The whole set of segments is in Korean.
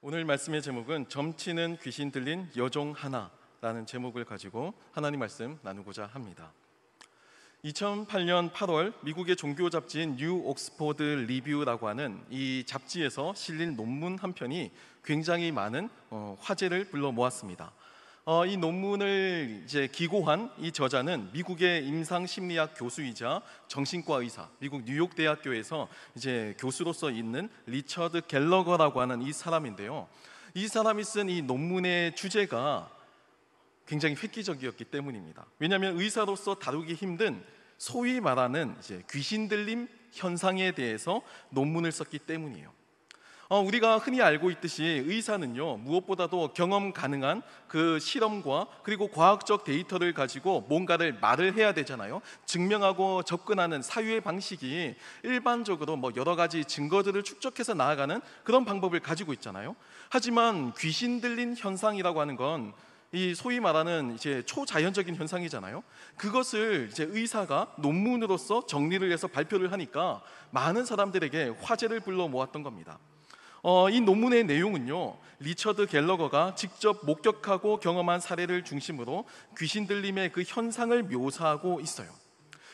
오늘 말씀의 제목은 점치는 귀신 들린 여종 하나라는 제목을 가지고 하나님 말씀 나누고자 합니다. 2008년 8월 미국의 종교 잡지인 뉴 옥스포드 리뷰라고 하는 이 잡지에서 실린 논문 한 편이 굉장히 많은 어, 화제를 불러 모았습니다. 어, 이 논문을 이제 기고한 이 저자는 미국의 임상 심리학 교수이자 정신과 의사, 미국 뉴욕 대학교에서 이제 교수로서 있는 리처드 갤러거라고 하는 이 사람인데요. 이 사람이 쓴 이 논문의 주제가 굉장히 획기적이었기 때문입니다. 왜냐하면 의사로서 다루기 힘든 소위 말하는 이제 귀신 들림 현상에 대해서 논문을 썼기 때문이에요. 어, 우리가 흔히 알고 있듯이 의사는요 무엇보다도 경험 가능한 그 실험과 그리고 과학적 데이터를 가지고 뭔가를 말을 해야 되잖아요. 증명하고 접근하는 사유의 방식이 일반적으로 뭐 여러 가지 증거들을 축적해서 나아가는 그런 방법을 가지고 있잖아요. 하지만 귀신 들린 현상이라고 하는 건 이 소위 말하는 이제 초자연적인 현상이잖아요. 그것을 이제 의사가 논문으로서 정리를 해서 발표를 하니까 많은 사람들에게 화제를 불러 모았던 겁니다. 어, 이 논문의 내용은요. 리처드 갤러거가 직접 목격하고 경험한 사례를 중심으로 귀신 들림의 그 현상을 묘사하고 있어요.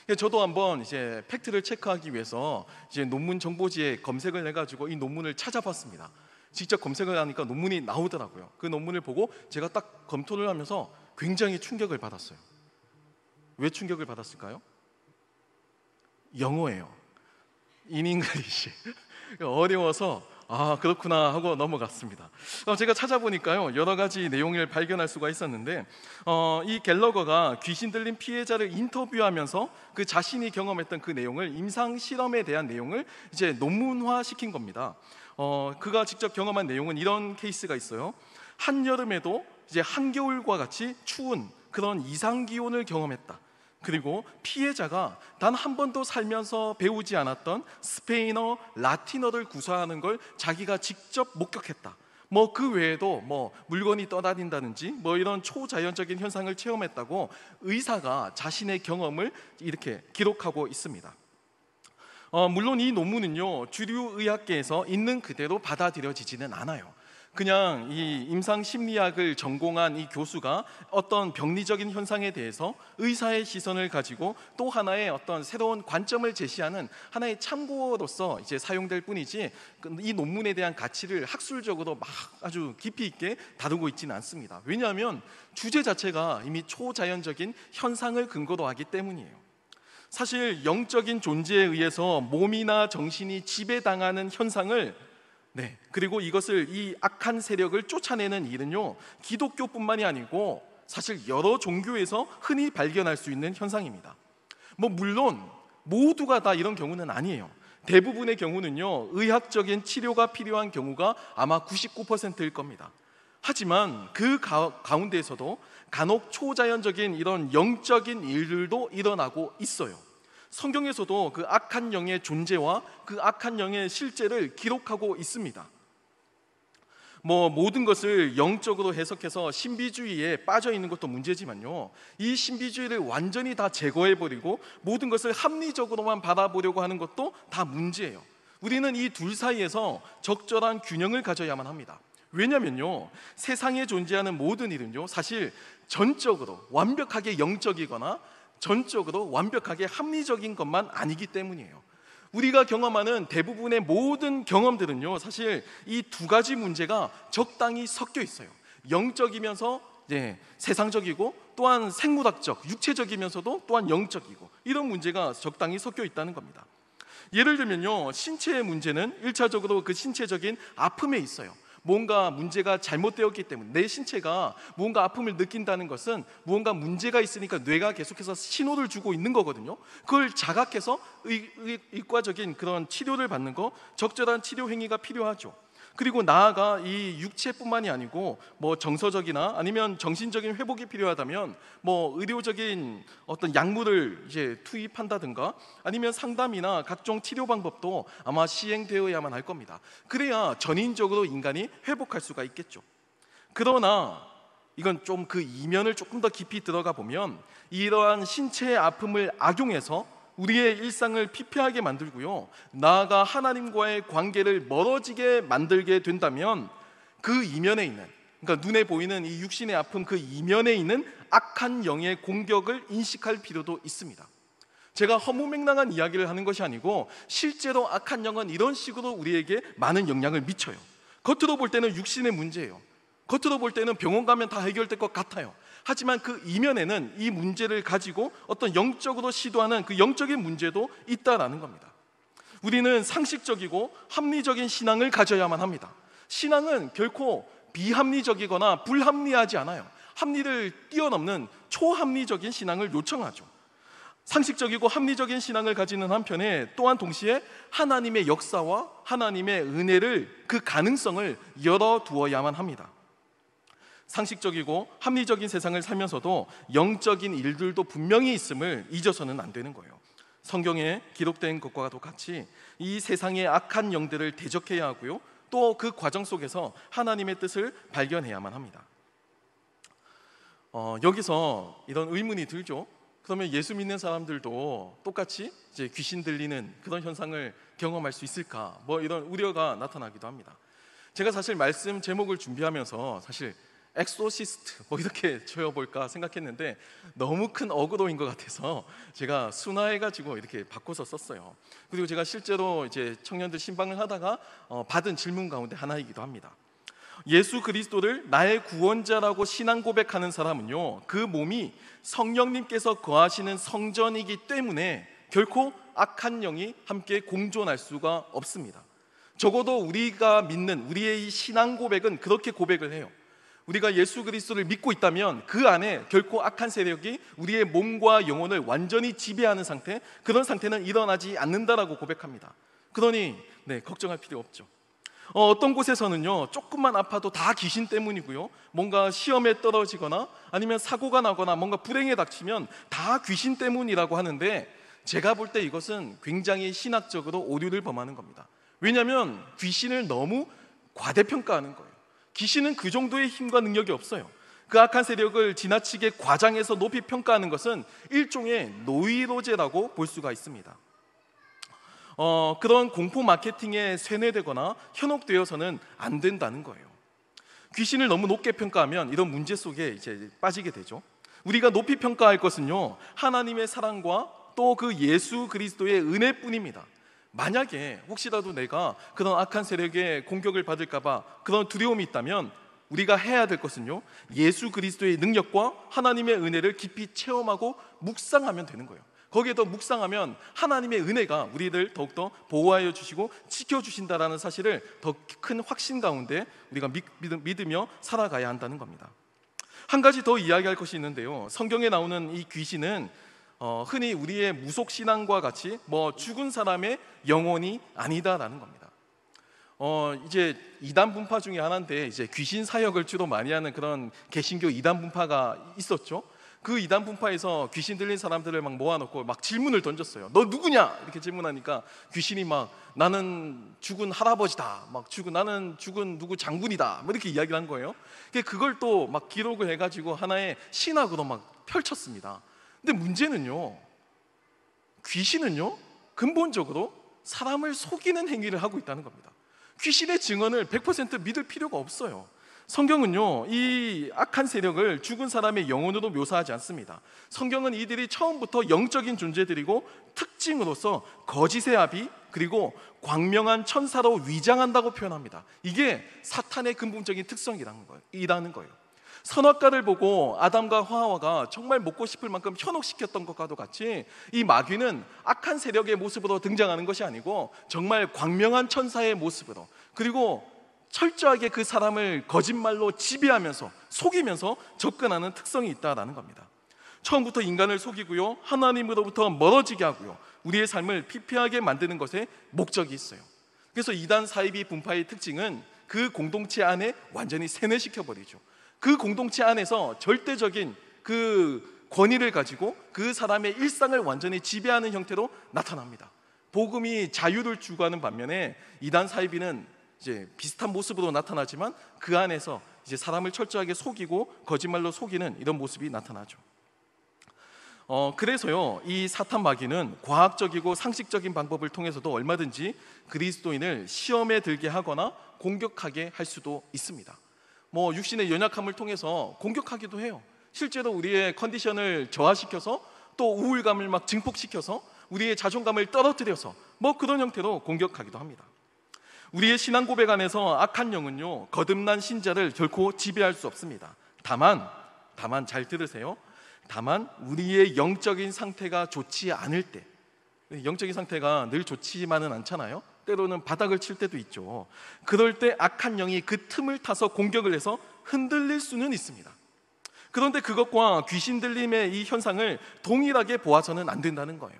예, 저도 한번 이제 팩트를 체크하기 위해서 이제 논문 정보지에 검색을 해가지고 이 논문을 찾아봤습니다. 직접 검색을 하니까 논문이 나오더라고요. 그 논문을 보고 제가 딱 검토를 하면서 굉장히 충격을 받았어요. 왜 충격을 받았을까요? 영어예요. 인잉글리시 어려워서 아 그렇구나 하고 넘어갔습니다. 어, 제가 찾아보니까요 여러 가지 내용을 발견할 수가 있었는데 어, 이 갤러거가 귀신 들린 피해자를 인터뷰하면서 그 자신이 경험했던 그 내용을 임상 실험에 대한 내용을 이제 논문화 시킨 겁니다. 어, 그가 직접 경험한 내용은 이런 케이스가 있어요. 한 여름에도 이제 한겨울과 같이 추운 그런 이상 기온을 경험했다. 그리고 피해자가 단 한 번도 살면서 배우지 않았던 스페인어, 라틴어를 구사하는 걸 자기가 직접 목격했다. 뭐 그 외에도 뭐 물건이 떠다닌다든지 뭐 이런 초자연적인 현상을 체험했다고 의사가 자신의 경험을 이렇게 기록하고 있습니다. 어, 물론 이 논문은요 주류 의학계에서 있는 그대로 받아들여지지는 않아요. 그냥 이 임상 심리학을 전공한 이 교수가 어떤 병리적인 현상에 대해서 의사의 시선을 가지고 또 하나의 어떤 새로운 관점을 제시하는 하나의 참고로서 이제 사용될 뿐이지 그 이 논문에 대한 가치를 학술적으로 막 아주 깊이 있게 다루고 있지는 않습니다. 왜냐하면 주제 자체가 이미 초자연적인 현상을 근거로 하기 때문이에요. 사실 영적인 존재에 의해서 몸이나 정신이 지배당하는 현상을 네. 그리고 이것을 이 악한 세력을 쫓아내는 일은요. 기독교뿐만이 아니고 사실 여러 종교에서 흔히 발견할 수 있는 현상입니다. 뭐 물론 모두가 다 이런 경우는 아니에요. 대부분의 경우는요. 의학적인 치료가 필요한 경우가 아마 99%일 겁니다. 하지만 그 가, 운데에서도 간혹 초자연적인 이런 영적인 일들도 일어나고 있어요. 성경에서도 그 악한 영의 존재와 그 악한 영의 실제를 기록하고 있습니다. 뭐 모든 것을 영적으로 해석해서 신비주의에 빠져 있는 것도 문제지만요. 이 신비주의를 완전히 다 제거해 버리고 모든 것을 합리적으로만 바라보려고 하는 것도 다 문제예요. 우리는 이 둘 사이에서 적절한 균형을 가져야만 합니다. 왜냐면요. 세상에 존재하는 모든 일은요. 사실 전적으로 완벽하게 영적이거나 전적으로 완벽하게 합리적인 것만 아니기 때문이에요. 우리가 경험하는 대부분의 모든 경험들은요, 사실 이 두 가지 문제가 적당히 섞여 있어요. 영적이면서 예, 세상적이고 또한 생물학적, 육체적이면서도 또한 영적이고 이런 문제가 적당히 섞여 있다는 겁니다. 예를 들면요, 신체의 문제는 1차적으로 그 신체적인 아픔에 있어요. 뭔가 문제가 잘못되었기 때문에 내 신체가 뭔가 아픔을 느낀다는 것은 무언가 문제가 있으니까 뇌가 계속해서 신호를 주고 있는 거거든요. 그걸 자각해서 의, 의, 의과적인 그런 치료를 받는 거 적절한 치료 행위가 필요하죠. 그리고 나아가 이 육체뿐만이 아니고 뭐 정서적이나 아니면 정신적인 회복이 필요하다면 뭐 의료적인 어떤 약물을 이제 투입한다든가 아니면 상담이나 각종 치료 방법도 아마 시행되어야만 할 겁니다. 그래야 전인적으로 인간이 회복할 수가 있겠죠. 그러나 이건 좀 그 이면을 조금 더 깊이 들어가 보면 이러한 신체의 아픔을 악용해서 우리의 일상을 피폐하게 만들고요. 나아가 하나님과의 관계를 멀어지게 만들게 된다면 그 이면에 있는 그러니까 눈에 보이는 이 육신의 아픔 그 이면에 있는 악한 영의 공격을 인식할 필요도 있습니다. 제가 허무맹랑한 이야기를 하는 것이 아니고 실제로 악한 영은 이런 식으로 우리에게 많은 영향을 미쳐요. 겉으로 볼 때는 육신의 문제예요. 겉으로 볼 때는 병원 가면 다 해결될 것 같아요. 하지만 그 이면에는 이 문제를 가지고 어떤 영적으로 시도하는 그 영적인 문제도 있다라는 겁니다. 우리는 상식적이고 합리적인 신앙을 가져야만 합니다. 신앙은 결코 비합리적이거나 불합리하지 않아요. 합리를 뛰어넘는 초합리적인 신앙을 요청하죠. 상식적이고 합리적인 신앙을 가지는 한편에 또한 동시에 하나님의 역사와 하나님의 은혜를 그 가능성을 열어 두어야만 합니다. 상식적이고 합리적인 세상을 살면서도 영적인 일들도 분명히 있음을 잊어서는 안 되는 거예요. 성경에 기록된 것과 똑같이 이 세상의 악한 영들을 대적해야 하고요. 또 그 과정 속에서 하나님의 뜻을 발견해야만 합니다. 어, 여기서 이런 의문이 들죠. 그러면 예수 믿는 사람들도 똑같이 이제 귀신 들리는 그런 현상을 경험할 수 있을까? 뭐 이런 우려가 나타나기도 합니다. 제가 사실 말씀 제목을 준비하면서 사실 엑소시스트 뭐 이렇게 지볼까 생각했는데 너무 큰 어그로인 것 같아서 제가 순화해가지고 이렇게 바꿔서 썼어요. 그리고 제가 실제로 이제 청년들 신방을 하다가 어, 받은 질문 가운데 하나이기도 합니다. 예수 그리스도를 나의 구원자라고 신앙 고백하는 사람은요, 그 몸이 성령님께서 거하시는 성전이기 때문에 결코 악한 영이 함께 공존할 수가 없습니다. 적어도 우리가 믿는 우리의 이 신앙 고백은 그렇게 고백을 해요. 우리가 예수 그리스도를 믿고 있다면 그 안에 결코 악한 세력이 우리의 몸과 영혼을 완전히 지배하는 상태, 그런 상태는 일어나지 않는다라고 고백합니다. 그러니 네, 걱정할 필요 없죠. 어, 어떤 곳에서는요 조금만 아파도 다 귀신 때문이고요 뭔가 시험에 떨어지거나 아니면 사고가 나거나 뭔가 불행에 닥치면 다 귀신 때문이라고 하는데 제가 볼 때 이것은 굉장히 신학적으로 오류를 범하는 겁니다 왜냐하면 귀신을 너무 과대평가하는 거예요 귀신은 그 정도의 힘과 능력이 없어요. 그 악한 세력을 지나치게 과장해서 높이 평가하는 것은 일종의 노이로제라고 볼 수가 있습니다. 어, 그런 공포 마케팅에 쇠뇌되거나 현혹되어서는 안 된다는 거예요. 귀신을 너무 높게 평가하면 이런 문제 속에 이제 빠지게 되죠. 우리가 높이 평가할 것은요, 하나님의 사랑과 또 그 예수 그리스도의 은혜뿐입니다. 만약에 혹시라도 내가 그런 악한 세력의 공격을 받을까봐 그런 두려움이 있다면 우리가 해야 될 것은요 예수 그리스도의 능력과 하나님의 은혜를 깊이 체험하고 묵상하면 되는 거예요. 거기에 더 묵상하면 하나님의 은혜가 우리를 더욱더 보호하여 주시고 지켜 주신다라는 사실을 더 큰 확신 가운데 우리가 믿으며 살아가야 한다는 겁니다. 한 가지 더 이야기할 것이 있는데요. 성경에 나오는 이 귀신은 어, 흔히 우리의 무속 신앙과 같이 뭐 죽은 사람의 영혼이 아니다라는 겁니다. 어, 이제 이단 분파 중에 하나인데 이제 귀신 사역을 주로 많이 하는 그런 개신교 이단 분파가 있었죠. 그 이단 분파에서 귀신 들린 사람들을 막 모아놓고 막 질문을 던졌어요. 너 누구냐? 이렇게 질문하니까 귀신이 막 나는 죽은 할아버지다. 막 죽은 나는 죽은 누구 장군이다. 뭐 이렇게 이야기를 한 거예요. 그걸 또 막 기록을 해가지고 하나의 신학으로 막 펼쳤습니다. 근데 문제는요. 귀신은요. 근본적으로 사람을 속이는 행위를 하고 있다는 겁니다. 귀신의 증언을 100% 믿을 필요가 없어요. 성경은요, 이 악한 세력을 죽은 사람의 영혼으로 묘사하지 않습니다. 성경은 이들이 처음부터 영적인 존재들이고 특징으로서 거짓의 합이 그리고 광명한 천사로 위장한다고 표현합니다. 이게 사탄의 근본적인 특성이라는 거예요. 선악과를 보고 아담과 화와가 정말 먹고 싶을 만큼 현혹시켰던 것과도 같이 이 마귀는 악한 세력의 모습으로 등장하는 것이 아니고 정말 광명한 천사의 모습으로 그리고 철저하게 그 사람을 거짓말로 지배하면서 속이면서 접근하는 특성이 있다라는 겁니다. 처음부터 인간을 속이고요. 하나님으로부터 멀어지게 하고요. 우리의 삶을 피폐하게 만드는 것에 목적이 있어요. 그래서 이단 사이비 분파의 특징은 그 공동체 안에 완전히 세뇌시켜 버리죠. 그 공동체 안에서 절대적인 그 권위를 가지고 그 사람의 일상을 완전히 지배하는 형태로 나타납니다. 복음이 자유를 주고하는 반면에 이단 사이비는 이제 비슷한 모습으로 나타나지만 그 안에서 이제 사람을 철저하게 속이고 거짓말로 속이는 이런 모습이 나타나죠. 어, 그래서요, 이 사탄 마귀는 과학적이고 상식적인 방법을 통해서도 얼마든지 그리스도인을 시험에 들게 하거나 공격하게 할 수도 있습니다. 뭐 육신의 연약함을 통해서 공격하기도 해요. 실제로 우리의 컨디션을 저하시켜서 또 우울감을 막 증폭시켜서 우리의 자존감을 떨어뜨려서 뭐 그런 형태로 공격하기도 합니다. 우리의 신앙 고백 안에서 악한 영은요 거듭난 신자를 결코 지배할 수 없습니다. 다만 다만 잘 들으세요. 다만 우리의 영적인 상태가 좋지 않을 때 영적인 상태가 늘 좋지만은 않잖아요. 때로는 바닥을 칠 때도 있죠. 그럴 때 악한 영이 그 틈을 타서 공격을 해서 흔들릴 수는 있습니다. 그런데 그것과 귀신 들림의 이 현상을 동일하게 보아서는 안 된다는 거예요.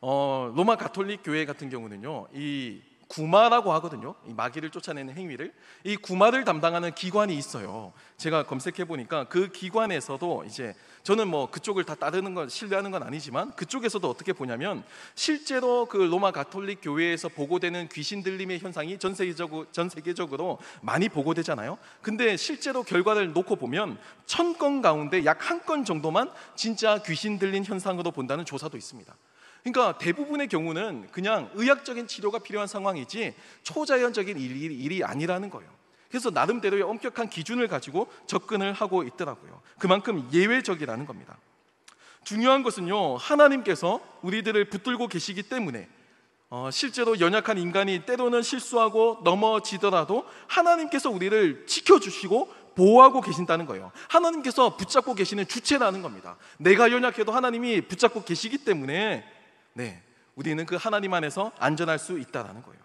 어, 로마 가톨릭 교회 같은 경우는요, 이 구마라고 하거든요. 이 마귀를 쫓아내는 행위를 이 구마를 담당하는 기관이 있어요. 제가 검색해 보니까 그 기관에서도 이제 저는 뭐 그쪽을 다 따르는 건 신뢰하는 건 아니지만 그쪽에서도 어떻게 보냐면 실제로 그 로마 가톨릭 교회에서 보고되는 귀신 들림의 현상이 전 세계적으로 전 세계적으로 많이 보고되잖아요. 근데 실제로 결과를 놓고 보면 천 건 가운데 약 한 건 정도만 진짜 귀신 들린 현상으로 본다는 조사도 있습니다. 그러니까 대부분의 경우는 그냥 의학적인 치료가 필요한 상황이지 초자연적인 일이, 일이 아니라는 거예요. 그래서 나름대로의 엄격한 기준을 가지고 접근을 하고 있더라고요. 그만큼 예외적이라는 겁니다. 중요한 것은요, 하나님께서 우리들을 붙들고 계시기 때문에 어, 실제로 연약한 인간이 때로는 실수하고 넘어지더라도 하나님께서 우리를 지켜주시고 보호하고 계신다는 거예요. 하나님께서 붙잡고 계시는 주체라는 겁니다. 내가 연약해도 하나님이 붙잡고 계시기 때문에 네, 우리는 그 하나님 안에서 안전할 수 있다라는 거예요.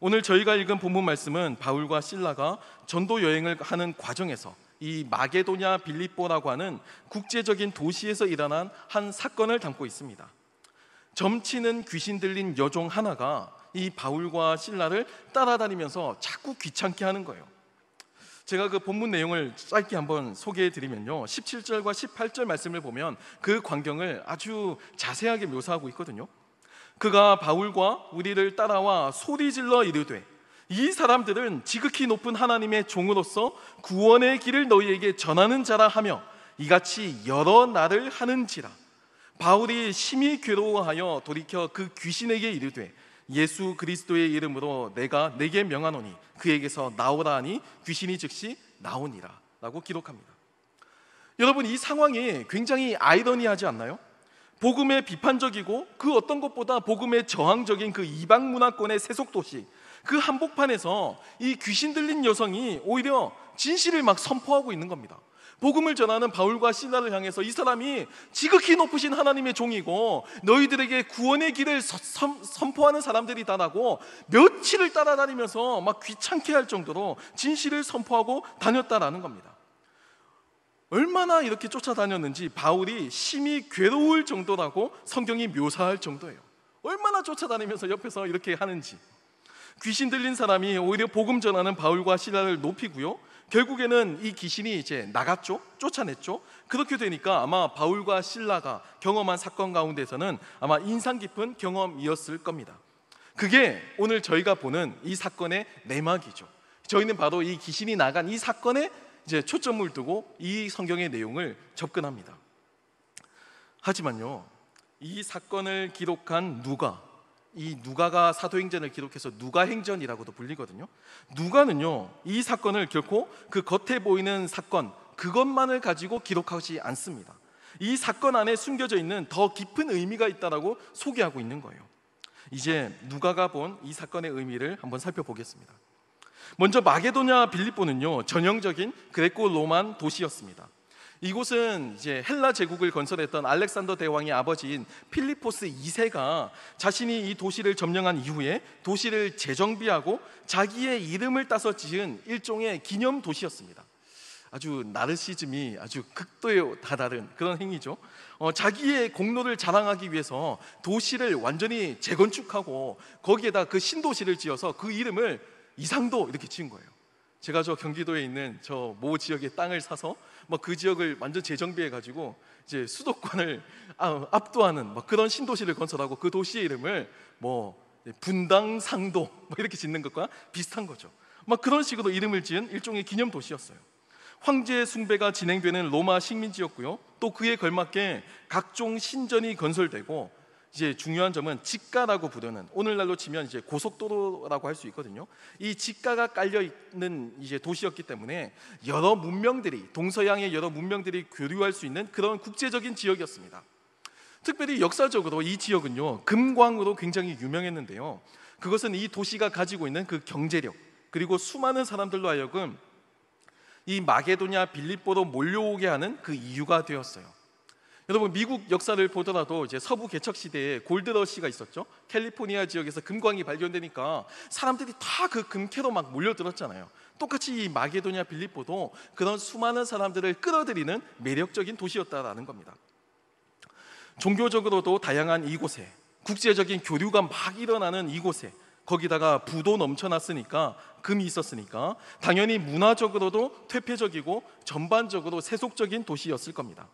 오늘 저희가 읽은 본문 말씀은 바울과 신라가 전도 여행을 하는 과정에서 이 마게도냐 빌립보라고 하는 국제적인 도시에서 일어난 한 사건을 담고 있습니다. 점치는 귀신 들린 여종 하나가 이 바울과 신라를 따라다니면서 자꾸 귀찮게 하는 거예요. 제가 그 본문 내용을 짧게 한번 소개해 드리면요. 17절과 18절 말씀을 보면 그 광경을 아주 자세하게 묘사하고 있거든요. 그가 바울과 우리를 따라와 소리질러 이르되 이 사람들은 지극히 높은 하나님의 종으로서 구원의 길을 너희에게 전하는 자라 하며 이같이 여러 날을 하는지라 바울이 심히 괴로워하여 돌이켜 그 귀신에게 이르되 예수 그리스도의 이름으로 내가 내게 명하노니 그에게서 나오라 하니 귀신이 즉시 나오니라 라고 기록합니다. 여러분 이 상황이 굉장히 아이러니하지 않나요? 복음에 비판적이고 그 어떤 것보다 복음에 저항적인 그 이방 문화권의 세속 도시 그 한복판에서 이 귀신 들린 여성이 오히려 진실을 막 선포하고 있는 겁니다. 복음을 전하는 바울과 신라를 향해서 이 사람이 지극히 높으신 하나님의 종이고 너희들에게 구원의 길을 선, 포하는 사람들이 다라고 며칠을 따라다니면서 막 귀찮게 할 정도로 진실을 선포하고 다녔다라는 겁니다. 얼마나 이렇게 쫓아다녔는지 바울이 심히 괴로울 정도라고 성경이 묘사할 정도예요. 얼마나 쫓아다니면서 옆에서 이렇게 하는지. 귀신 들린 사람이 오히려 복음 전하는 바울과 신라를 높이고요. 결국에는 이 귀신이 이제 나갔죠. 쫓아냈죠. 그렇게 되니까 아마 바울과 신라가 경험한 사건 가운데서는 아마 인상 깊은 경험이었을 겁니다. 그게 오늘 저희가 보는 이 사건의 내막이죠. 저희는 바로 이 귀신이 나간 이 사건에 이제 초점을 두고 이 성경의 내용을 접근합니다. 하지만요. 이 사건을 기록한 누가 이 누가가 사도행전을 기록해서 누가행전이라고도 불리거든요. 누가는요 이 사건을 결코 그 겉에 보이는 사건 그것만을 가지고 기록하지 않습니다. 이 사건 안에 숨겨져 있는 더 깊은 의미가 있다라고 소개하고 있는 거예요. 이제 누가가 본 이 사건의 의미를 한번 살펴보겠습니다. 먼저 마게도냐 빌립보는요 전형적인 그레코 로만 도시였습니다. 이곳은 이제 헬라 제국을 건설했던 알렉산더 대왕의 아버지인 필리포스 2세가 자신이 이 도시를 점령한 이후에 도시를 재정비하고 자기의 이름을 따서 지은 일종의 기념 도시였습니다. 아주 나르시즘이 아주 극도에 다다른 그런 행위죠. 어, 자기의 공로를 자랑하기 위해서 도시를 완전히 재건축하고 거기에다 그 신도시를 지어서 그 이름을 이상도 이렇게 지은 거예요. 제가 저 경기도에 있는 저 모 지역의 땅을 사서 막그 지역을 완전 재정비해 가지고 이제 수도권을 아, 압도하는 막 그런 신도시를 건설하고 그 도시의 이름을 뭐 분당 상도 뭐 이렇게 짓는 것과 비슷한 거죠. 막 그런 식으로 이름을 지은 일종의 기념 도시였어요. 황제의 숭배가 진행되는 로마 식민지였고요. 또 그에 걸맞게 각종 신전이 건설되고 이제 중요한 점은 직가라고 부르는 오늘날로 치면 이제 고속도로라고 할 수 있거든요. 이 직가가 깔려 있는 이제 도시였기 때문에 여러 문명들이 동서양의 여러 문명들이 교류할 수 있는 그런 국제적인 지역이었습니다. 특별히 역사적으로 이 지역은요 금광으로 굉장히 유명했는데요. 그것은 이 도시가 가지고 있는 그 경제력 그리고 수많은 사람들로 하여금 이 마게도냐 빌립보로 몰려오게 하는 그 이유가 되었어요. 여러분 미국 역사를 보더라도 이제 서부 개척 시대에 골드러시가 있었죠. 캘리포니아 지역에서 금광이 발견되니까 사람들이 다 그 금캐로 막 몰려들었잖아요. 똑같이 이 마게도냐 빌립보도 그런 수많은 사람들을 끌어들이는 매력적인 도시였다라는 겁니다. 종교적으로도 다양한 이곳에 국제적인 교류가 막 일어나는 이곳에 거기다가 부도 넘쳐났으니까 금이 있었으니까 당연히 문화적으로도 퇴폐적이고 전반적으로 세속적인 도시였을 겁니다.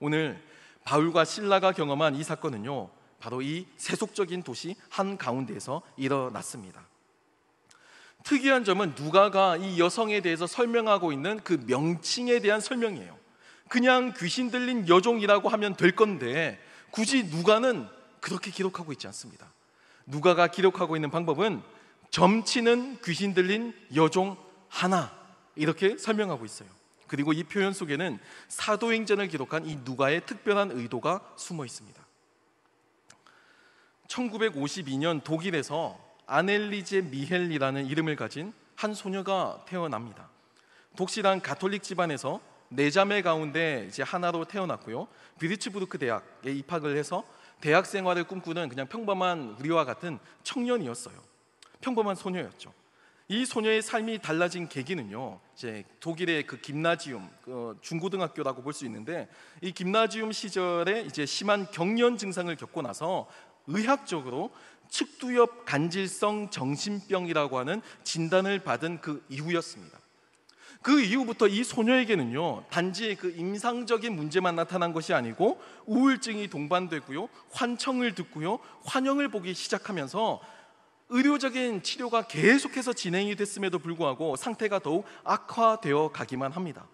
오늘 바울과 신라가 경험한 이 사건은요, 바로 이 세속적인 도시 한 가운데에서 일어났습니다. 특이한 점은 누가가 이 여성에 대해서 설명하고 있는 그 명칭에 대한 설명이에요. 그냥 귀신 들린 여종이라고 하면 될 건데 굳이 누가는 그렇게 기록하고 있지 않습니다. 누가가 기록하고 있는 방법은 점치는 귀신 들린 여종 하나 이렇게 설명하고 있어요. 그리고 이 표현 속에는 사도행전을 기록한 이 누가의 특별한 의도가 숨어 있습니다. 1952년 독일에서 아넬리제 미헬리라는 이름을 가진 한 소녀가 태어납니다. 독실한 가톨릭 집안에서 네 자매 가운데 이제 하나로 태어났고요. 비리츠부르크 대학에 입학을 해서 대학 생활을 꿈꾸는 그냥 평범한 우리와 같은 청년이었어요. 평범한 소녀였죠. 이 소녀의 삶이 달라진 계기는요. 이제 독일의 그 김나지움 어, 중고등학교라고 볼 수 있는데 이 김나지움 시절에 이제 심한 경련 증상을 겪고 나서 의학적으로 측두엽 간질성 정신병이라고 하는 진단을 받은 그 이후였습니다. 그 이후부터 이 소녀에게는요 단지 그 임상적인 문제만 나타난 것이 아니고 우울증이 동반되고요 환청을 듣고요 환영을 보기 시작하면서 의료적인 치료가 계속해서 진행이 됐음에도 불구하고 상태가 더욱 악화되어 가기만 합니다.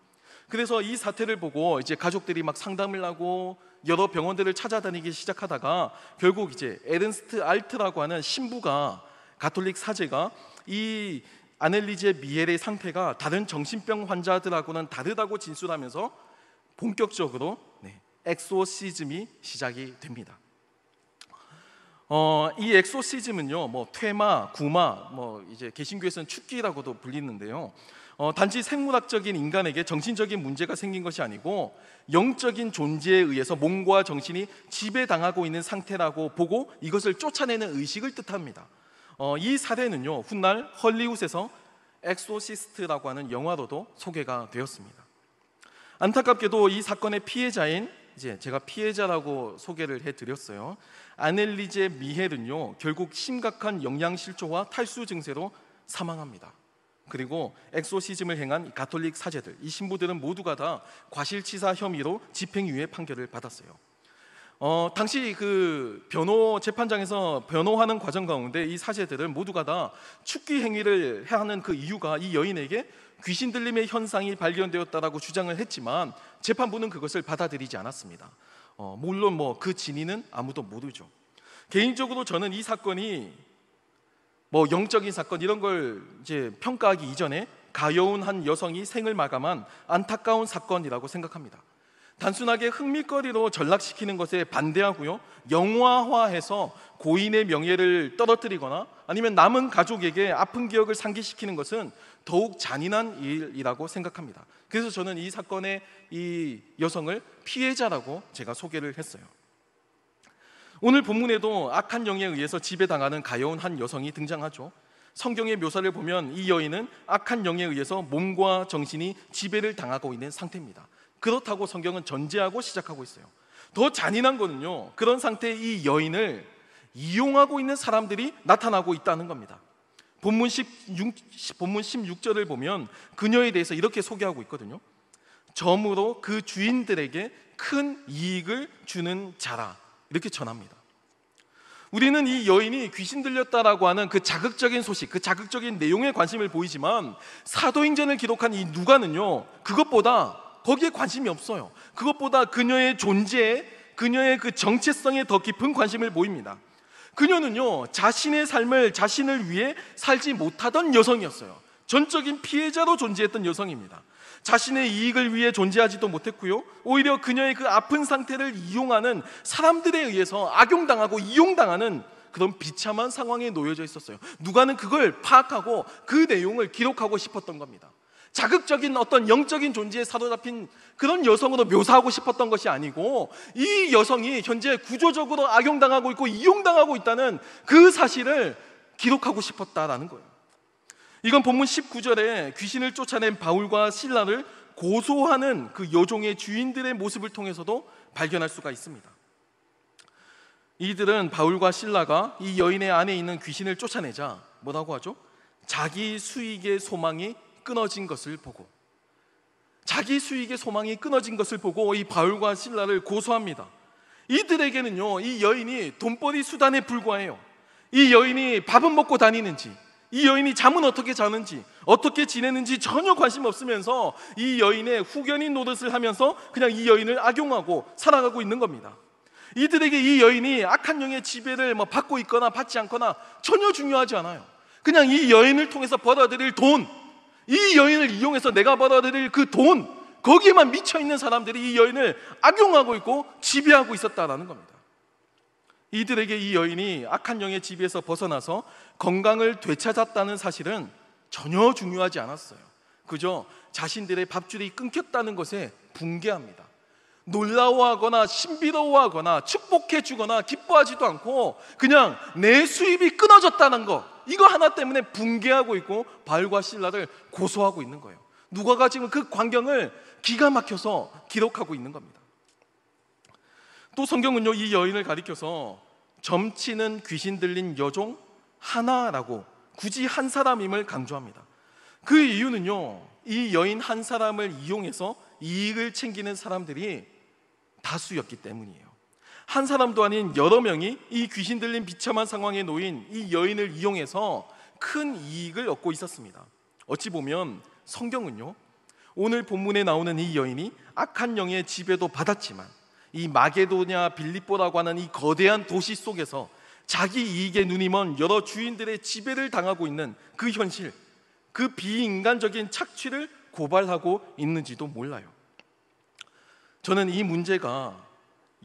그래서 이 사태를 보고 이제 가족들이 막 상담을 하고 여러 병원들을 찾아다니기 시작하다가 결국 이제 에른스트 알트라고 하는 신부가 가톨릭 사제가 이 아넬리제 미엘의 상태가 다른 정신병 환자들하고는 다르다고 진술하면서 본격적으로 네, 엑소시즘이 시작이 됩니다. 어, 이 엑소시즘은요, 뭐 퇴마, 구마, 뭐 이제 개신교에서는 축기라고도 불리는데요. 어, 단지 생물학적인 인간에게 정신적인 문제가 생긴 것이 아니고 영적인 존재에 의해서 몸과 정신이 지배당하고 있는 상태라고 보고 이것을 쫓아내는 의식을 뜻합니다. 어, 이 사례는요, 훗날 헐리우드에서 엑소시스트라고 하는 영화로도 소개가 되었습니다. 안타깝게도 이 사건의 피해자인 이제 제가 피해자라고 소개를 해드렸어요. 아넬리제 미헬은요 결국 심각한 영양실조와 탈수 증세로 사망합니다. 그리고 엑소시즘을 행한 가톨릭 사제들 이 신부들은 모두가 다 과실치사 혐의로 집행유예 판결을 받았어요. 어, 당시 그 변호 재판장에서 변호하는 과정 가운데 이사제들을 모두가 다 축기 행위를 해 하는 그 이유가 이 여인에게 귀신 들림의 현상이 발견되었다라고 주장을 했지만 재판부는 그것을 받아들이지 않았습니다. 어, 물론 뭐 그 진위는 아무도 모르죠. 개인적으로 저는 이 사건이 뭐 영적인 사건 이런 걸 이제 평가하기 이전에 가여운 한 여성이 생을 마감한 안타까운 사건이라고 생각합니다. 단순하게 흥미거리로 전락시키는 것에 반대하고요. 영화화해서 고인의 명예를 떨어뜨리거나 아니면 남은 가족에게 아픈 기억을 상기시키는 것은 더욱 잔인한 일이라고 생각합니다. 그래서 저는 이 사건의 이 여성을 피해자라고 제가 소개를 했어요. 오늘 본문에도 악한 영에 의해서 지배당하는 가여운 한 여성이 등장하죠. 성경의 묘사를 보면 이 여인은 악한 영에 의해서 몸과 정신이 지배를 당하고 있는 상태입니다. 그렇다고 성경은 전제하고 시작하고 있어요. 더 잔인한 거는요. 그런 상태의 이 여인을 이용하고 있는 사람들이 나타나고 있다는 겁니다. 본문 16, 본문 16절을 보면 그녀에 대해서 이렇게 소개하고 있거든요. 점으로 그 주인들에게 큰 이익을 주는 자라. 이렇게 전합니다. 우리는 이 여인이 귀신 들렸다라고 하는 그 자극적인 소식, 그 자극적인 내용에 관심을 보이지만 사도행전을 기록한 이 누가는요, 그것보다 거기에 관심이 없어요. 그것보다 그녀의 존재에, 그녀의 그 정체성에 더 깊은 관심을 보입니다. 그녀는요, 자신의 삶을 자신을 위해 살지 못하던 여성이었어요. 전적인 피해자로 존재했던 여성입니다. 자신의 이익을 위해 존재하지도 못했고요. 오히려 그녀의 그 아픈 상태를 이용하는 사람들에 의해서 악용당하고 이용당하는 그런 비참한 상황에 놓여져 있었어요. 누가는 그걸 파악하고 그 내용을 기록하고 싶었던 겁니다. 자극적인 어떤 영적인 존재에 사로잡힌 그런 여성으로 묘사하고 싶었던 것이 아니고 이 여성이 현재 구조적으로 악용당하고 있고 이용당하고 있다는 그 사실을 기록하고 싶었다라는 거예요. 이건 본문 19절에 귀신을 쫓아낸 바울과 신라를 고소하는 그 여종의 주인들의 모습을 통해서도 발견할 수가 있습니다. 이들은 바울과 신라가 이 여인의 안에 있는 귀신을 쫓아내자 뭐라고 하죠? 자기 수익의 소망이 끊어진 것을 보고 자기 수익의 소망이 끊어진 것을 보고 이 바울과 신라를 고소합니다. 이들에게는요, 이 여인이 돈벌이 수단에 불과해요. 이 여인이 밥은 먹고 다니는지, 이 여인이 잠은 어떻게 자는지, 어떻게 지내는지 전혀 관심 없으면서 이 여인의 후견인 노릇을 하면서 그냥 이 여인을 악용하고 살아가고 있는 겁니다. 이들에게 이 여인이 악한 영의 지배를 뭐 받고 있거나 받지 않거나 전혀 중요하지 않아요. 그냥 이 여인을 통해서 벌어들일 돈, 이 여인을 이용해서 내가 받아들일 그 돈, 거기에만 미쳐 있는 사람들이 이 여인을 악용하고 있고 지배하고 있었다라는 겁니다. 이들에게 이 여인이 악한 영의 지배에서 벗어나서 건강을 되찾았다는 사실은 전혀 중요하지 않았어요. 그저 자신들의 밥줄이 끊겼다는 것에 붕괴합니다. 놀라워하거나 신비로워하거나 축복해 주거나 기뻐하지도 않고 그냥 내 수입이 끊어졌다는 것 이거 하나 때문에 붕괴하고 있고 바울과 신라를 고소하고 있는 거예요. 누가가 지금 그 광경을 기가 막혀서 기록하고 있는 겁니다. 또 성경은요 이 여인을 가리켜서 점치는 귀신 들린 여종 하나라고 굳이 한 사람임을 강조합니다. 그 이유는요 이 여인 한 사람을 이용해서 이익을 챙기는 사람들이 다수였기 때문이에요. 한 사람도 아닌 여러 명이 이 귀신 들린 비참한 상황에 놓인 이 여인을 이용해서 큰 이익을 얻고 있었습니다. 어찌 보면 성경은요. 오늘 본문에 나오는 이 여인이 악한 영의 지배도 받았지만 이 마게도냐 빌립보라고 하는 이 거대한 도시 속에서 자기 이익에 눈이 먼 여러 주인들의 지배를 당하고 있는 그 현실, 그 비인간적인 착취를 고발하고 있는지도 몰라요. 저는 이 문제가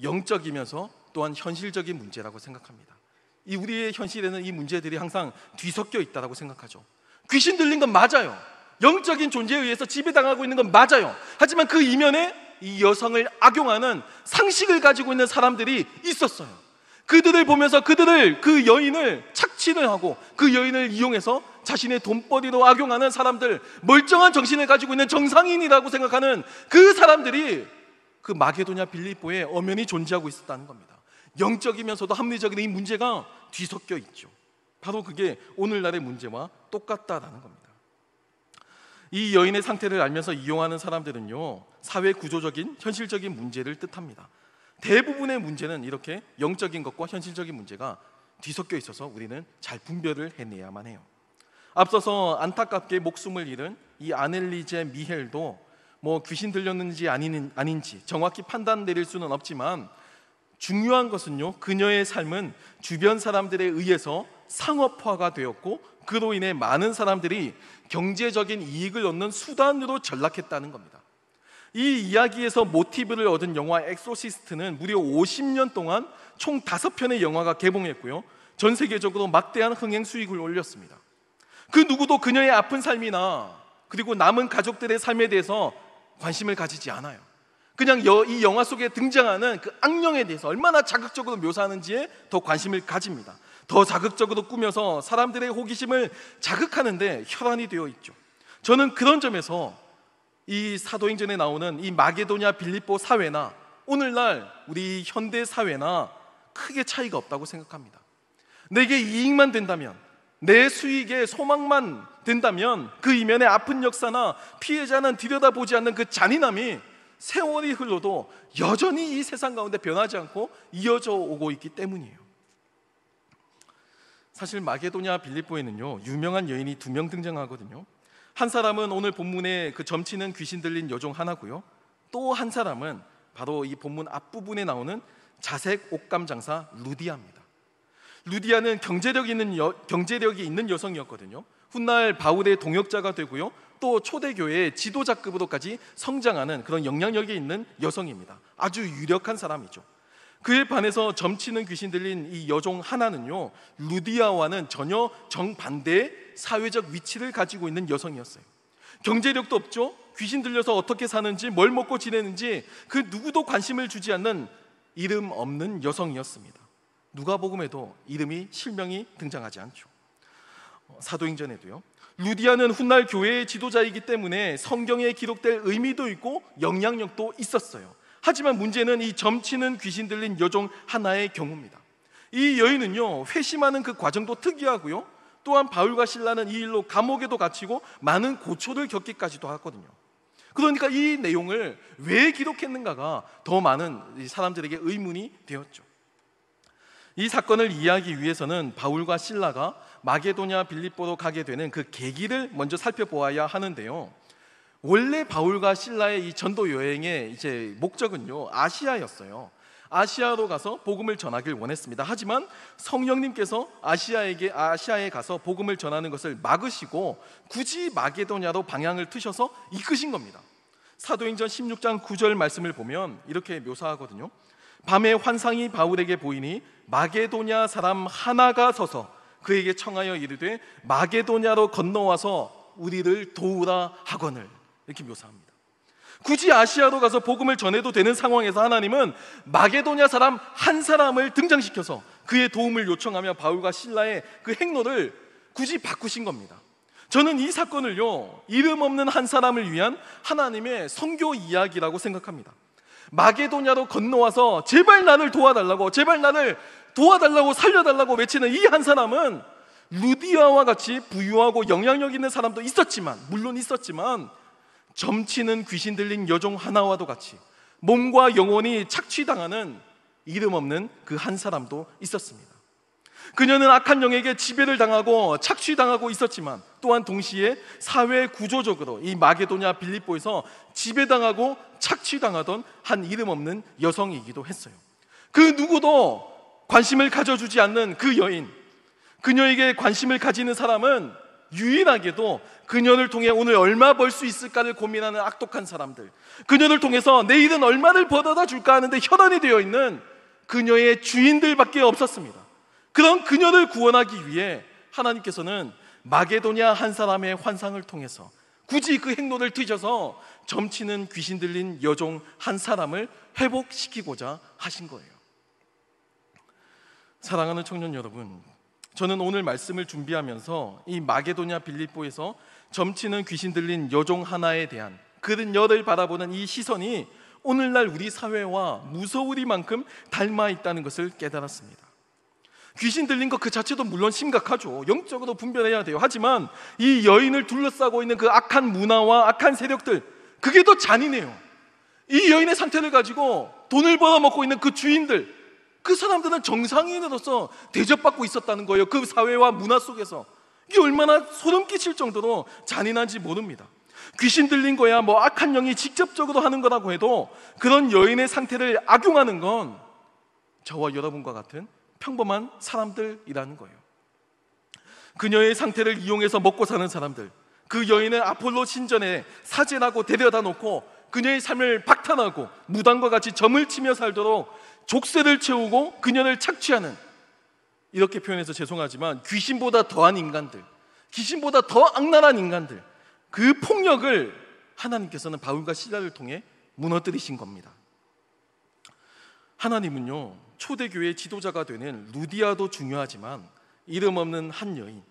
영적이면서 또한 현실적인 문제라고 생각합니다. 이 우리의 현실에는 이 문제들이 항상 뒤섞여 있다고 생각하죠. 귀신 들린 건 맞아요. 영적인 존재에 의해서 지배당하고 있는 건 맞아요. 하지만 그 이면에 이 여성을 악용하는 상식을 가지고 있는 사람들이 있었어요. 그들을 보면서 그들을 그 여인을 착취를 하고 그 여인을 이용해서 자신의 돈벌이로 악용하는 사람들, 멀쩡한 정신을 가지고 있는 정상인이라고 생각하는 그 사람들이 그 마게도냐 빌립보에 엄연히 존재하고 있었다는 겁니다. 영적이면서도 합리적인 이 문제가 뒤섞여 있죠. 바로 그게 오늘날의 문제와 똑같다라는 겁니다. 이 여인의 상태를 알면서 이용하는 사람들은요, 사회 구조적인 현실적인 문제를 뜻합니다. 대부분의 문제는 이렇게 영적인 것과 현실적인 문제가 뒤섞여 있어서 우리는 잘 분별을 해내야만 해요. 앞서서 안타깝게 목숨을 잃은 이 아넬리제 미헬도 뭐 귀신 들렸는지 아닌, 아닌지 정확히 판단 내릴 수는 없지만 중요한 것은요 그녀의 삶은 주변 사람들에 의해서 상업화가 되었고 그로 인해 많은 사람들이 경제적인 이익을 얻는 수단으로 전락했다는 겁니다. 이 이야기에서 모티브를 얻은 영화 엑소시스트는 무려 50년 동안 총 5편의 영화가 개봉했고요. 전 세계적으로 막대한 흥행 수익을 올렸습니다. 그 누구도 그녀의 아픈 삶이나 그리고 남은 가족들의 삶에 대해서 관심을 가지지 않아요. 그냥 여, 이 영화 속에 등장하는 그 악령에 대해서 얼마나 자극적으로 묘사하는지에 더 관심을 가집니다. 더 자극적으로 꾸며서 사람들의 호기심을 자극하는데 혈안이 되어 있죠. 저는 그런 점에서 이 사도행전에 나오는 이 마게도냐 빌립보 사회나 오늘날 우리 현대 사회나 크게 차이가 없다고 생각합니다. 내게 이익만 된다면 내 수익의 소망만 된다면 그 이면의 아픈 역사나 피해자는 들여다보지 않는 그 잔인함이 세월이 흘러도 여전히 이 세상 가운데 변하지 않고 이어져 오고 있기 때문이에요. 사실 마게도냐 빌립보에는요 유명한 여인이 두 명 등장하거든요. 한 사람은 오늘 본문에 그 점치는 귀신 들린 여종 하나고요. 또 한 사람은 바로 이 본문 앞부분에 나오는 자색 옷감 장사 루디아입니다. 루디아는 경제력 있는 여, 경제력이 있는 여성이었거든요. 훗날 바울의 동역자가 되고요. 또 초대교회의 지도자급으로까지 성장하는 그런 영향력이 있는 여성입니다. 아주 유력한 사람이죠. 그에 반해서 점치는 귀신 들린 이 여종 하나는요, 루디아와는 전혀 정반대의 사회적 위치를 가지고 있는 여성이었어요. 경제력도 없죠. 귀신 들려서 어떻게 사는지, 뭘 먹고 지내는지 그 누구도 관심을 주지 않는 이름 없는 여성이었습니다. 누가복음에도 이름이 실명이 등장하지 않죠. 사도행전에도요. 루디아는 훗날 교회의 지도자이기 때문에 성경에 기록될 의미도 있고 영향력도 있었어요. 하지만 문제는 이 점치는 귀신 들린 여종 하나의 경우입니다. 이 여인은요, 회심하는 그 과정도 특이하고요. 또한 바울과 신라는 이 일로 감옥에도 갇히고 많은 고초를 겪기까지도 하거든요. 그러니까 이 내용을 왜 기록했는가가 더 많은 사람들에게 의문이 되었죠. 이 사건을 이해하기 위해서는 바울과 신라가 마게도냐 빌립보로 가게 되는 그 계기를 먼저 살펴보아야 하는데요. 원래 바울과 신라의 이 전도 여행의 이제 목적은요 아시아였어요. 아시아로 가서 복음을 전하길 원했습니다. 하지만 성령님께서 아시아에게 아시아에 가서 복음을 전하는 것을 막으시고 굳이 마게도냐로 방향을 트셔서 이끄신 겁니다. 사도행전 16장 9절 말씀을 보면 이렇게 묘사하거든요. 밤에 환상이 바울에게 보이니 마게도냐 사람 하나가 서서 그에게 청하여 이르되 마게도냐로 건너와서 우리를 도우라 하거늘 이렇게 묘사합니다. 굳이 아시아로 가서 복음을 전해도 되는 상황에서 하나님은 마게도냐 사람 한 사람을 등장시켜서 그의 도움을 요청하며 바울과 신라의 그 행로를 굳이 바꾸신 겁니다. 저는 이 사건을요, 이름 없는 한 사람을 위한 하나님의 성교 이야기라고 생각합니다. 마게도냐로 건너와서 제발 나를 도와달라고, 제발 나를 도와달라고 살려달라고 외치는 이 한 사람은 루디아와 같이 부유하고 영향력 있는 사람도 있었지만 물론 있었지만 점치는 귀신 들린 여종 하나와도 같이 몸과 영혼이 착취당하는 이름 없는 그 한 사람도 있었습니다. 그녀는 악한 영에게 지배를 당하고 착취당하고 있었지만 또한 동시에 사회 구조적으로 이 마게도냐 빌립보에서 지배당하고 착취당하던 한 이름 없는 여성이기도 했어요. 그 누구도 관심을 가져주지 않는 그 여인, 그녀에게 관심을 가지는 사람은 유일하게도 그녀를 통해 오늘 얼마 벌 수 있을까를 고민하는 악독한 사람들, 그녀를 통해서 내일은 얼마를 벌어다 줄까 하는데 혈안이 되어 있는 그녀의 주인들밖에 없었습니다. 그런 그녀를 구원하기 위해 하나님께서는 마게도냐 한 사람의 환상을 통해서 굳이 그 행로를 뒤져서 점치는 귀신 들린 여종 한 사람을 회복시키고자 하신 거예요. 사랑하는 청년 여러분, 저는 오늘 말씀을 준비하면서 이 마게도냐 빌립보에서 점치는 귀신 들린 여종 하나에 대한 그런 열를 바라보는 이 시선이 오늘날 우리 사회와 무서우리만큼 닮아 있다는 것을 깨달았습니다. 귀신 들린 것 그 자체도 물론 심각하죠. 영적으로 분별해야 돼요. 하지만 이 여인을 둘러싸고 있는 그 악한 문화와 악한 세력들, 그게 더 잔인해요. 이 여인의 상태를 가지고 돈을 벌어먹고 있는 그 주인들, 그 사람들은 정상인으로서 대접받고 있었다는 거예요. 그 사회와 문화 속에서. 이게 얼마나 소름 끼칠 정도로 잔인한지 모릅니다. 귀신 들린 거야, 뭐 악한 영이 직접적으로 하는 거라고 해도 그런 여인의 상태를 악용하는 건 저와 여러분과 같은 평범한 사람들이라는 거예요. 그녀의 상태를 이용해서 먹고 사는 사람들, 그 여인은 아폴로 신전에 사제라고 데려다 놓고 그녀의 삶을 박탈하고 무당과 같이 점을 치며 살도록 족쇄를 채우고 그녀를 착취하는 이렇게 표현해서 죄송하지만 귀신보다 더한 인간들, 귀신보다 더 악랄한 인간들 그 폭력을 하나님께서는 바울과 시라를 통해 무너뜨리신 겁니다. 하나님은요 초대교회 지도자가 되는 루디아도 중요하지만 이름 없는 한 여인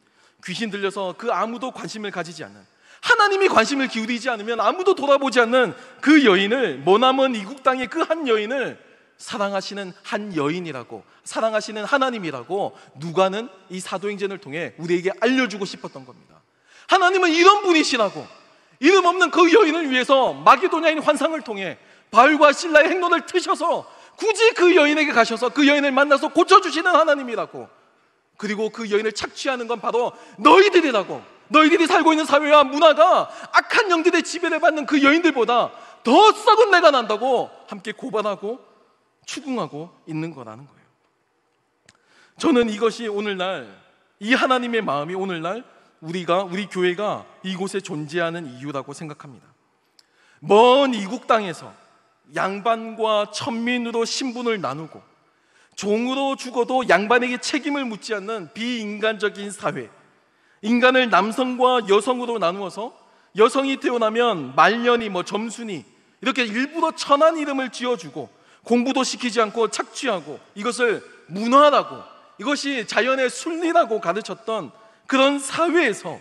귀신 들려서 그 아무도 관심을 가지지 않는 하나님이 관심을 기울이지 않으면 아무도 돌아보지 않는 그 여인을 머나먼 이국 땅의 그 한 여인을 사랑하시는 한 여인이라고 사랑하시는 하나님이라고 누가는 이 사도행전을 통해 우리에게 알려주고 싶었던 겁니다. 하나님은 이런 분이시라고 이름 없는 그 여인을 위해서 마게도냐인 환상을 통해 바울과 신라의 행로을 트셔서 굳이 그 여인에게 가셔서 그 여인을 만나서 고쳐주시는 하나님이라고 그리고 그 여인을 착취하는 건 바로 너희들이라고 너희들이 살고 있는 사회와 문화가 악한 영들의 지배를 받는 그 여인들보다 더 썩은 내가 난다고 함께 고발하고 추궁하고 있는 거라는 거예요. 저는 이것이 오늘날 이 하나님의 마음이 오늘날 우리가 우리 교회가 이곳에 존재하는 이유라고 생각합니다. 먼 이국 땅에서 양반과 천민으로 신분을 나누고 종으로 죽어도 양반에게 책임을 묻지 않는 비인간적인 사회. 인간을 남성과 여성으로 나누어서 여성이 태어나면 말년이 뭐 점순이 이렇게 일부러 천한 이름을 지어주고 공부도 시키지 않고 착취하고 이것을 문화라고 이것이 자연의 순리라고 가르쳤던 그런 사회에서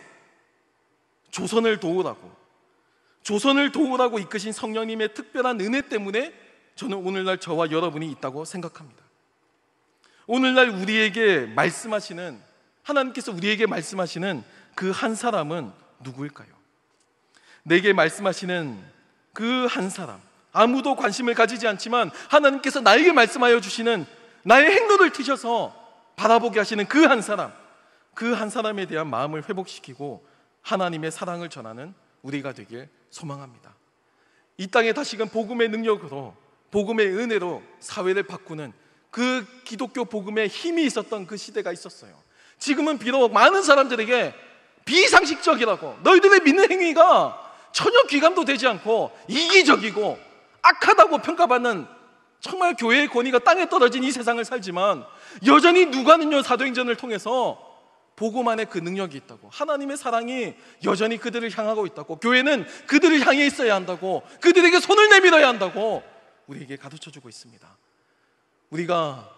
조선을 도우라고 조선을 도우라고 이끄신 성령님의 특별한 은혜 때문에 저는 오늘날 저와 여러분이 있다고 생각합니다. 오늘날 우리에게 말씀하시는 하나님께서 우리에게 말씀하시는 그 한 사람은 누구일까요? 내게 말씀하시는 그 한 사람 아무도 관심을 가지지 않지만 하나님께서 나에게 말씀하여 주시는 나의 행로를 트셔서 바라보게 하시는 그 한 사람, 그 한 사람에 대한 마음을 회복시키고 하나님의 사랑을 전하는 우리가 되길 소망합니다. 이 땅에 다시금 복음의 능력으로, 복음의 은혜로 사회를 바꾸는 그 기독교 복음의 힘이 있었던 그 시대가 있었어요. 지금은 비록 많은 사람들에게 비상식적이라고 너희들의 믿는 행위가 전혀 귀감도 되지 않고 이기적이고 악하다고 평가받는 정말 교회의 권위가 땅에 떨어진 이 세상을 살지만 여전히 누가는요 사도행전을 통해서 보고만의 그 능력이 있다고 하나님의 사랑이 여전히 그들을 향하고 있다고 교회는 그들을 향해 있어야 한다고 그들에게 손을 내밀어야 한다고 우리에게 가르쳐 주고 있습니다. 우리가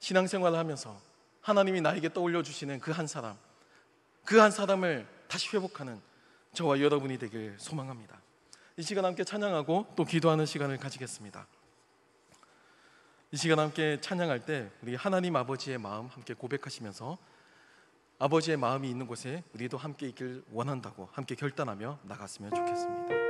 신앙생활을 하면서 하나님이 나에게 떠올려 주시는 그 한 사람 그 한 사람을 다시 회복하는 저와 여러분이 되길 소망합니다. 이 시간 함께 찬양하고 또 기도하는 시간을 가지겠습니다. 이 시간 함께 찬양할 때 우리 하나님 아버지의 마음 함께 고백하시면서 아버지의 마음이 있는 곳에 우리도 함께 있길 원한다고 함께 결단하며 나갔으면 좋겠습니다.